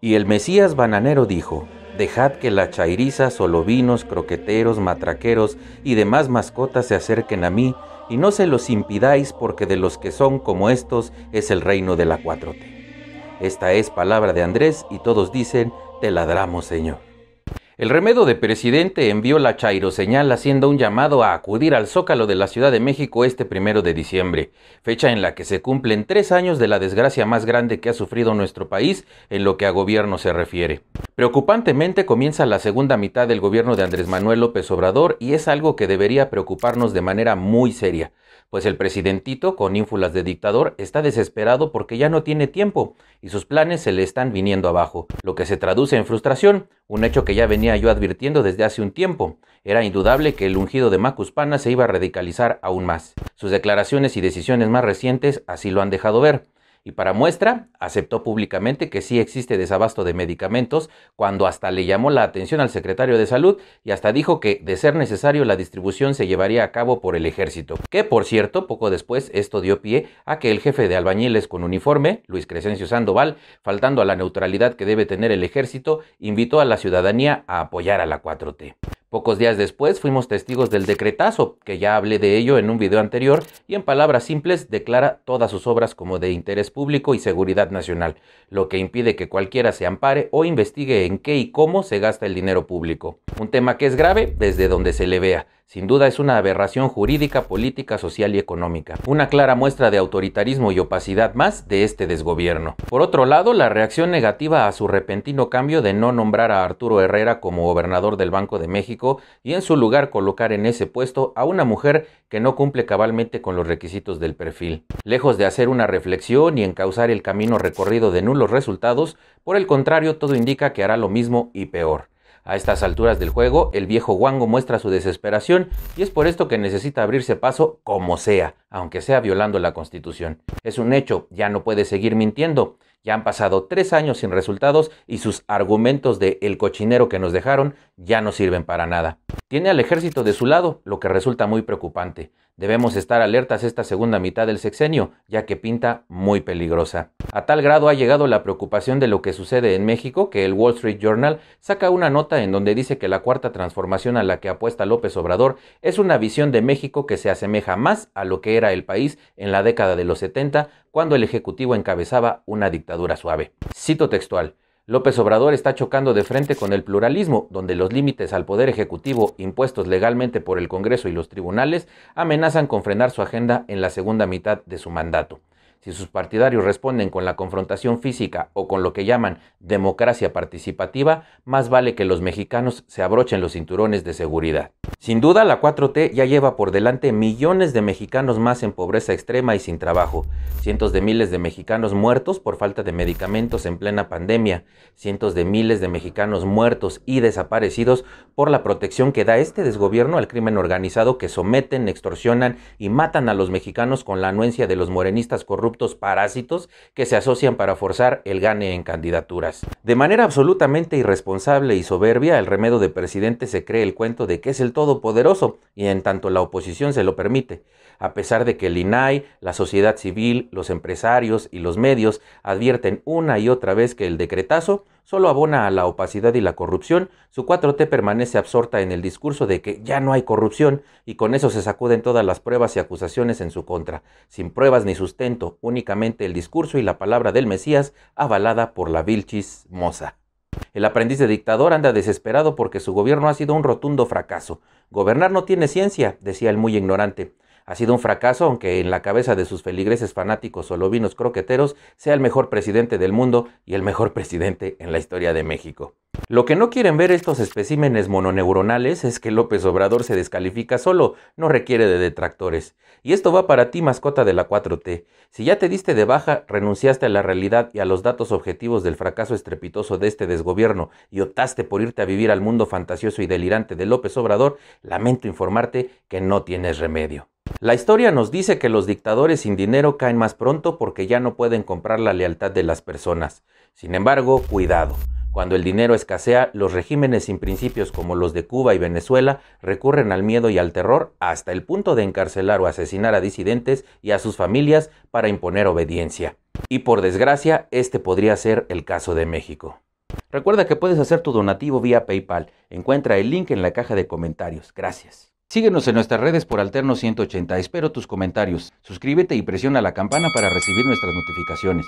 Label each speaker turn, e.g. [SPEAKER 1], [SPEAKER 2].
[SPEAKER 1] Y el Mesías bananero dijo, Dejad que la chairiza, solovinos, croqueteros, matraqueros y demás mascotas se acerquen a mí, y no se los impidáis, porque de los que son como estos es el reino de la cuatrote. Esta es palabra de Andrés, y todos dicen, Te ladramos, Señor. El remedo de presidente envió la Chairo señal haciendo un llamado a acudir al Zócalo de la Ciudad de México este primero de diciembre, fecha en la que se cumplen tres años de la desgracia más grande que ha sufrido nuestro país en lo que a gobierno se refiere. Preocupantemente comienza la segunda mitad del gobierno de Andrés Manuel López Obrador y es algo que debería preocuparnos de manera muy seria, pues el presidentito, con ínfulas de dictador, está desesperado porque ya no tiene tiempo y sus planes se le están viniendo abajo, lo que se traduce en frustración, un hecho que ya venía yo advirtiendo desde hace un tiempo. Era indudable que el ungido de Macuspana se iba a radicalizar aún más. Sus declaraciones y decisiones más recientes así lo han dejado ver. Y para muestra, aceptó públicamente que sí existe desabasto de medicamentos, cuando hasta le llamó la atención al secretario de Salud y hasta dijo que, de ser necesario, la distribución se llevaría a cabo por el ejército. Que, por cierto, poco después esto dio pie a que el jefe de albañiles con uniforme, Luis Crescencio Sandoval, faltando a la neutralidad que debe tener el ejército, invitó a la ciudadanía a apoyar a la 4T. Pocos días después fuimos testigos del decretazo, que ya hablé de ello en un video anterior, y en palabras simples declara todas sus obras como de interés público y seguridad nacional, lo que impide que cualquiera se ampare o investigue en qué y cómo se gasta el dinero público. Un tema que es grave desde donde se le vea. Sin duda es una aberración jurídica, política, social y económica. Una clara muestra de autoritarismo y opacidad más de este desgobierno. Por otro lado, la reacción negativa a su repentino cambio de no nombrar a Arturo Herrera como gobernador del Banco de México y en su lugar colocar en ese puesto a una mujer que no cumple cabalmente con los requisitos del perfil. Lejos de hacer una reflexión y encauzar el camino recorrido de nulos resultados, por el contrario, todo indica que hará lo mismo y peor. A estas alturas del juego, el viejo Wango muestra su desesperación y es por esto que necesita abrirse paso como sea, aunque sea violando la constitución. Es un hecho, ya no puede seguir mintiendo. Ya han pasado tres años sin resultados y sus argumentos de el cochinero que nos dejaron ya no sirven para nada. Tiene al ejército de su lado, lo que resulta muy preocupante. Debemos estar alertas esta segunda mitad del sexenio, ya que pinta muy peligrosa. A tal grado ha llegado la preocupación de lo que sucede en México que el Wall Street Journal saca una nota en donde dice que la cuarta transformación a la que apuesta López Obrador es una visión de México que se asemeja más a lo que era el país en la década de los 70 cuando el Ejecutivo encabezaba una dictadura suave. Cito textual. López Obrador está chocando de frente con el pluralismo, donde los límites al poder ejecutivo impuestos legalmente por el Congreso y los tribunales amenazan con frenar su agenda en la segunda mitad de su mandato. Si sus partidarios responden con la confrontación física o con lo que llaman democracia participativa, más vale que los mexicanos se abrochen los cinturones de seguridad. Sin duda, la 4T ya lleva por delante millones de mexicanos más en pobreza extrema y sin trabajo, cientos de miles de mexicanos muertos por falta de medicamentos en plena pandemia, cientos de miles de mexicanos muertos y desaparecidos por la protección que da este desgobierno al crimen organizado que someten, extorsionan y matan a los mexicanos con la anuencia de los morenistas corruptos parásitos que se asocian para forzar el gane en candidaturas. De manera absolutamente irresponsable y soberbia, el remedo de presidente se cree el cuento de que es el todopoderoso y en tanto la oposición se lo permite, a pesar de que el INAI, la sociedad civil, los empresarios y los medios advierten una y otra vez que el decretazo solo abona a la opacidad y la corrupción, su 4T permanece absorta en el discurso de que ya no hay corrupción y con eso se sacuden todas las pruebas y acusaciones en su contra, sin pruebas ni sustento, únicamente el discurso y la palabra del Mesías avalada por la Vilchis Moza. El aprendiz de dictador anda desesperado porque su gobierno ha sido un rotundo fracaso. Gobernar no tiene ciencia, decía el muy ignorante. Ha sido un fracaso, aunque en la cabeza de sus feligreses fanáticos o lobinos croqueteros sea el mejor presidente del mundo y el mejor presidente en la historia de México. Lo que no quieren ver estos especímenes mononeuronales es que López Obrador se descalifica solo, no requiere de detractores. Y esto va para ti, mascota de la 4T. Si ya te diste de baja, renunciaste a la realidad y a los datos objetivos del fracaso estrepitoso de este desgobierno y optaste por irte a vivir al mundo fantasioso y delirante de López Obrador, lamento informarte que no tienes remedio. La historia nos dice que los dictadores sin dinero caen más pronto porque ya no pueden comprar la lealtad de las personas. Sin embargo, cuidado. Cuando el dinero escasea, los regímenes sin principios como los de Cuba y Venezuela recurren al miedo y al terror hasta el punto de encarcelar o asesinar a disidentes y a sus familias para imponer obediencia. Y por desgracia, este podría ser el caso de México. Recuerda que puedes hacer tu donativo vía PayPal. Encuentra el link en la caja de comentarios. Gracias. Síguenos en nuestras redes por Alterno 180. Espero tus comentarios. Suscríbete y presiona la campana para recibir nuestras notificaciones.